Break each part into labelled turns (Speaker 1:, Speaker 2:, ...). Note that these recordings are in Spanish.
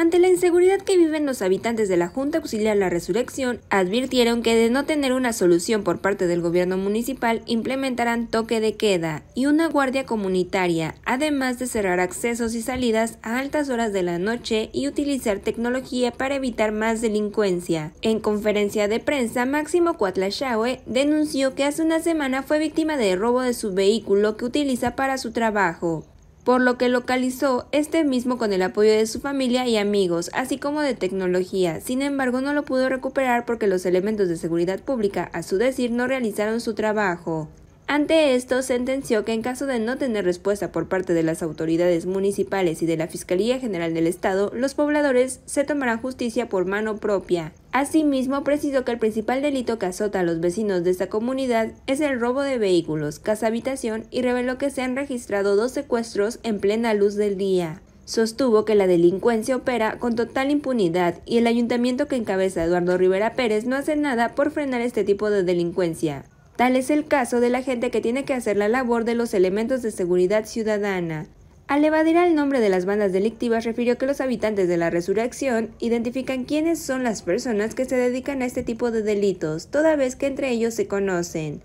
Speaker 1: Ante la inseguridad que viven los habitantes de la Junta Auxiliar La Resurrección, advirtieron que de no tener una solución por parte del gobierno municipal, implementarán toque de queda y una guardia comunitaria, además de cerrar accesos y salidas a altas horas de la noche y utilizar tecnología para evitar más delincuencia. En conferencia de prensa, Máximo Cuatlachaue denunció que hace una semana fue víctima de robo de su vehículo que utiliza para su trabajo por lo que localizó este mismo con el apoyo de su familia y amigos, así como de tecnología. Sin embargo, no lo pudo recuperar porque los elementos de seguridad pública, a su decir, no realizaron su trabajo. Ante esto, sentenció que en caso de no tener respuesta por parte de las autoridades municipales y de la Fiscalía General del Estado, los pobladores se tomarán justicia por mano propia. Asimismo, precisó que el principal delito que azota a los vecinos de esta comunidad es el robo de vehículos, casa habitación y reveló que se han registrado dos secuestros en plena luz del día. Sostuvo que la delincuencia opera con total impunidad y el ayuntamiento que encabeza Eduardo Rivera Pérez no hace nada por frenar este tipo de delincuencia. Tal es el caso de la gente que tiene que hacer la labor de los elementos de seguridad ciudadana, al evadir el nombre de las bandas delictivas, refirió que los habitantes de la resurrección identifican quiénes son las personas que se dedican a este tipo de delitos, toda vez que entre ellos se conocen.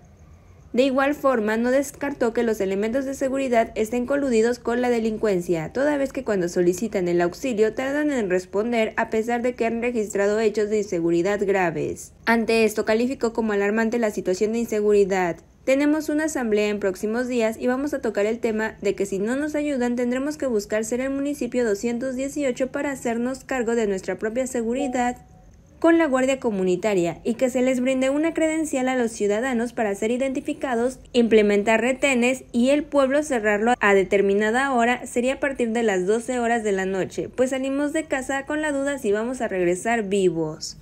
Speaker 1: De igual forma, no descartó que los elementos de seguridad estén coludidos con la delincuencia, toda vez que cuando solicitan el auxilio tardan en responder a pesar de que han registrado hechos de inseguridad graves. Ante esto, calificó como alarmante la situación de inseguridad tenemos una asamblea en próximos días y vamos a tocar el tema de que si no nos ayudan tendremos que buscar ser el municipio 218 para hacernos cargo de nuestra propia seguridad con la Guardia Comunitaria y que se les brinde una credencial a los ciudadanos para ser identificados, implementar retenes y el pueblo cerrarlo a determinada hora sería a partir de las 12 horas de la noche, pues salimos de casa con la duda si vamos a regresar vivos.